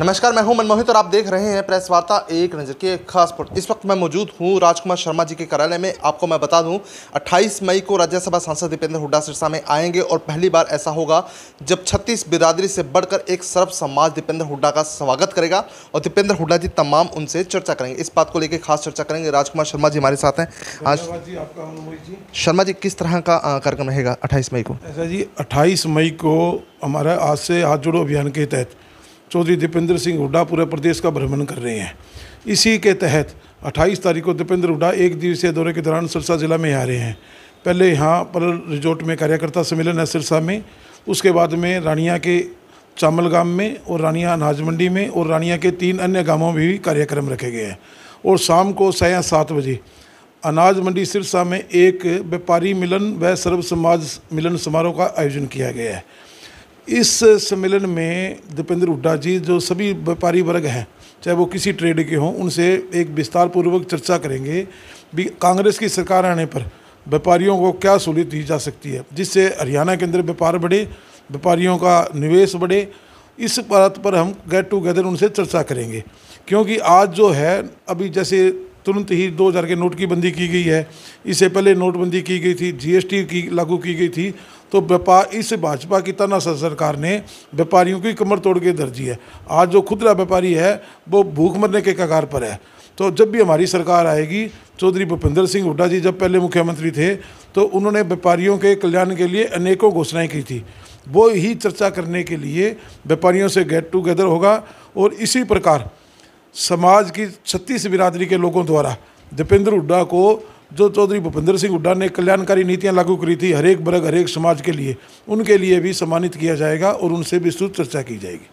नमस्कार मैं हूं मनमोहित और आप देख रहे हैं प्रेस वार्ता एक नज़र के खास पर इस वक्त मैं मौजूद हूं राजकुमार शर्मा जी के कार्यालय में आपको मैं बता दूं 28 मई को राज्यसभा सांसद दीपेंद्र हुड्डा सिरसा में आएंगे और पहली बार ऐसा होगा जब 36 बिरादरी से बढ़कर एक सर्व समाज दीपेंद्र हुड्डा का स्वागत करेगा और दीपेंद्र हुड्डा जी तमाम उनसे चर्चा करेंगे इस बात को लेकर खास चर्चा करेंगे राजकुमार शर्मा जी हमारे साथ हैं आज शर्मा जी किस तरह का कार्यक्रम रहेगा अट्ठाईस मई को ऐसा जी अट्ठाईस मई को हमारा आज से हाथ जोड़ो अभियान के तहत चौधरी दीपेंद्र सिंह हुड्डा पूरे प्रदेश का भ्रमण कर रहे हैं इसी के तहत 28 तारीख को दीपेंद्र हुड्डा एक दिवसीय दौरे के दौरान सिरसा जिला में आ रहे हैं पहले यहाँ परल रिजोर्ट में कार्यकर्ता सम्मेलन है सिरसा में उसके बाद में रानिया के चामल गांव में और रानिया अनाज मंडी में और रानिया के तीन अन्य गाँवों में भी कार्यक्रम रखे गए हैं और शाम को साया सात बजे अनाज मंडी सिरसा में एक व्यापारी मिलन व सर्व समाज मिलन समारोह का आयोजन किया गया है इस सम्मेलन में दीपेंद्र हुड्डा जी जो सभी व्यापारी वर्ग हैं चाहे वो किसी ट्रेड के हों उनसे एक विस्तार पूर्वक चर्चा करेंगे भी कांग्रेस की सरकार आने पर व्यापारियों को क्या सहूलियत दी जा सकती है जिससे हरियाणा के अंदर व्यापार बढ़े व्यापारियों का निवेश बढ़े इस बात पर हम गेट टुगेदर उनसे चर्चा करेंगे क्योंकि आज जो है अभी जैसे तुरंत ही 2000 के नोट की बंदी की गई है इससे पहले नोटबंदी की गई थी जीएसटी की लागू की गई थी तो व्यापार इस भाजपा की तनासा सरकार ने व्यापारियों की कमर तोड़ के दर्जी है आज जो खुदरा व्यापारी है वो भूख मरने के कगार पर है तो जब भी हमारी सरकार आएगी चौधरी भूपेंद्र सिंह हुड्डा जी जब पहले मुख्यमंत्री थे तो उन्होंने व्यापारियों के कल्याण के लिए अनेकों घोषणाएँ की थी वो ही चर्चा करने के लिए व्यापारियों से गेट टुगेदर होगा और इसी प्रकार समाज की छत्तीस बिरादरी के लोगों द्वारा दीपेंद्र हुड्डा को जो चौधरी भूपेंद्र सिंह हुड्डा ने कल्याणकारी नीतियां लागू करी थी हरेक वर्ग हरेक समाज के लिए उनके लिए भी सम्मानित किया जाएगा और उनसे भी विस्तृत चर्चा की जाएगी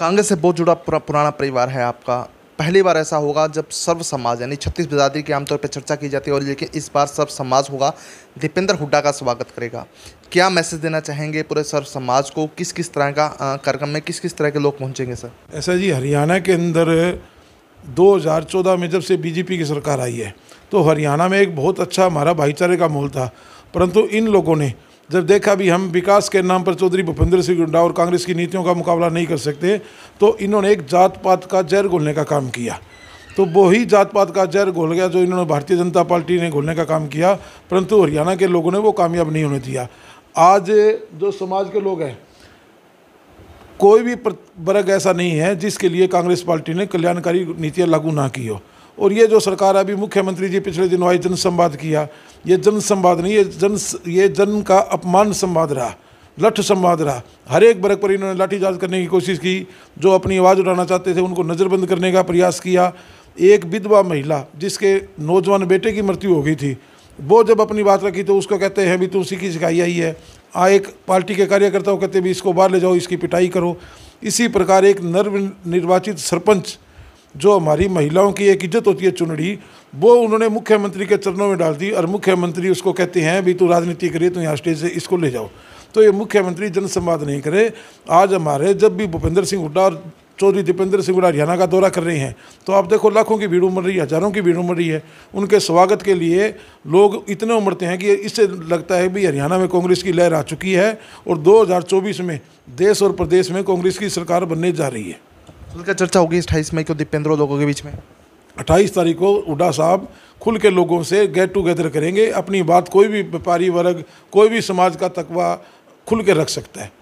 कांग्रेस से बहुत जुड़ा पुरा, पुराना परिवार है आपका पहली बार ऐसा होगा जब सर्व समाज यानी छत्तीस बिरादरी की आमतौर पर चर्चा की जाती है और लेकिन इस बार सर्व समाज होगा दीपेंद्र हुड्डा का स्वागत करेगा क्या मैसेज देना चाहेंगे पूरे सर्व समाज को किस किस तरह का कार्यक्रम में किस किस तरह के लोग पहुंचेंगे सर ऐसा जी हरियाणा के अंदर 2014 में जब से बीजेपी की सरकार आई है तो हरियाणा में एक बहुत अच्छा हमारा भाईचारे का माहौल था परंतु इन लोगों ने जब देखा भी हम विकास के नाम पर चौधरी भूपेंद्र सिंह गुंडा और कांग्रेस की नीतियों का मुकाबला नहीं कर सकते तो इन्होंने एक जात पात का जहर घोलने का काम किया तो वो ही जात पात का जहर घोल गया जो इन्होंने भारतीय जनता पार्टी ने घोलने का काम किया परंतु हरियाणा के लोगों ने वो कामयाब नहीं होने दिया आज जो समाज के लोग हैं कोई भी वर्ग ऐसा नहीं है जिसके लिए कांग्रेस पार्टी ने कल्याणकारी नीतियाँ लागू ना की हो और ये जो सरकार अभी मुख्यमंत्री जी पिछले दिनों आई जनसंवाद किया ये जन संवाद नहीं ये जन ये जन का अपमान संवाद रहा लठ संवाद रहा हर एक वर्ग पर इन्होंने लाठीचार्ज करने की कोशिश की जो अपनी आवाज़ उठाना चाहते थे उनको नज़रबंद करने का प्रयास किया एक विधवा महिला जिसके नौजवान बेटे की मृत्यु हो गई थी वो जब अपनी बात रखी तो उसको कहते हैं भी उसी की सिखाई आई है आ एक पार्टी के कार्यकर्ताओं कहते भी इसको बाहर ले जाओ इसकी पिटाई करो इसी प्रकार एक नर्व निर्वाचित सरपंच जो हमारी महिलाओं की एक इज्जत होती है चुनड़ी वो उन्होंने मुख्यमंत्री के चरणों में डाल दी और मुख्यमंत्री उसको कहते हैं भी तू राजनीति करिए तो यहाँ स्टेज से इसको ले जाओ तो ये मुख्यमंत्री जनसंवाद नहीं करे आज हमारे जब भी भूपेंद्र सिंह हुड्डा और चौधरी दीपेंद्र सिंह हरियाणा का दौरा कर रहे हैं तो आप देखो लाखों की भीड़ उमड़ रही है हज़ारों की भीड़ उमड़ रही है उनके स्वागत के लिए लोग इतने उमड़ते हैं कि इससे लगता है भाई हरियाणा में कांग्रेस की लहर आ चुकी है और 2024 में देश और प्रदेश में कांग्रेस की सरकार बनने जा रही है खुलकर चर्चा होगी अट्ठाईस मई को दीपेंद्र लोगों के बीच में अट्ठाईस तारीख को हुडा साहब खुल के लोगों से गेट टूगेदर करेंगे अपनी बात कोई भी व्यापारी वर्ग कोई भी समाज का तकवा खुल के रख सकता है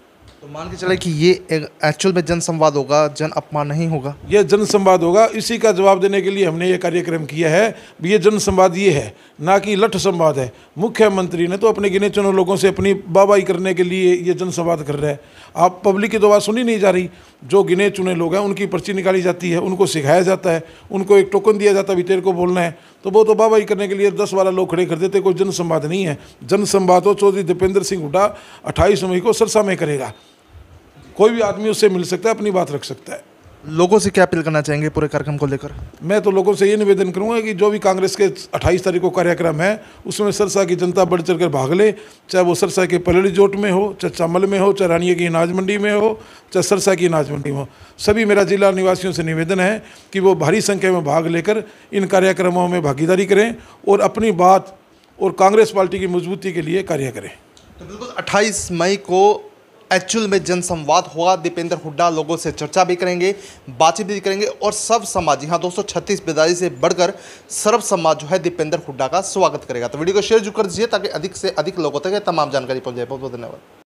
तो मान के चले कि ये एक्चुअल में जन संवाद होगा जन अपमान नहीं होगा ये जन संवाद होगा इसी का जवाब देने के लिए हमने ये कार्यक्रम किया है ये जन संवाद ये है ना कि लठ संवाद है मुख्यमंत्री ने तो अपने गिने चुने लोगों से अपनी बाबाई करने के लिए ये जन संवाद कर रहे हैं आप पब्लिक की तो सुनी नहीं जा रही जो गिने चुने लोग हैं उनकी पर्ची निकाली जाती है उनको सिखाया जाता है उनको एक टोकन दिया जाता है भी तेरे को बोलना है तो वो तो वाहवाही करने के लिए दस बारह लोग खड़े कर देते कोई जनसंवाद नहीं है जनसंवाद हो चौधरी दीपेंद्र सिंह हुडा अट्ठाईस मई को सरसा में करेगा कोई भी आदमी उससे मिल सकता है अपनी बात रख सकता है लोगों से क्या अपील करना चाहेंगे पूरे कार्यक्रम को लेकर मैं तो लोगों से ये निवेदन करूंगा कि जो भी कांग्रेस के 28 तारीख को कार्यक्रम है उसमें सरसा की जनता बढ़ चढ़ कर भाग ले चाहे वो सरसा के पलड़ी जोट में हो चाहे चामल में हो चाहे रानिया की अनाज मंडी में हो चाहे सरसा की अनाज मंडी में हो सभी मेरा जिला निवासियों से निवेदन है कि वो भारी संख्या में भाग लेकर इन कार्यक्रमों में भागीदारी करें और अपनी बात और कांग्रेस पार्टी की मजबूती के लिए कार्य करें तो बिल्कुल 28 मई को एक्चुअल में जनसंवाद होगा दीपेंद्र हुड्डा लोगों से चर्चा भी करेंगे बातचीत भी करेंगे और सब समाज यहाँ दोस्तों छत्तीस बेदारी से बढ़कर सर्व समाज जो है दीपेंद्र हुड्डा का स्वागत करेगा तो वीडियो को शेयर जो कर दीजिए ताकि अधिक से अधिक लोगों तक तमाम जानकारी पहुंच जाए बहुत बहुत धन्यवाद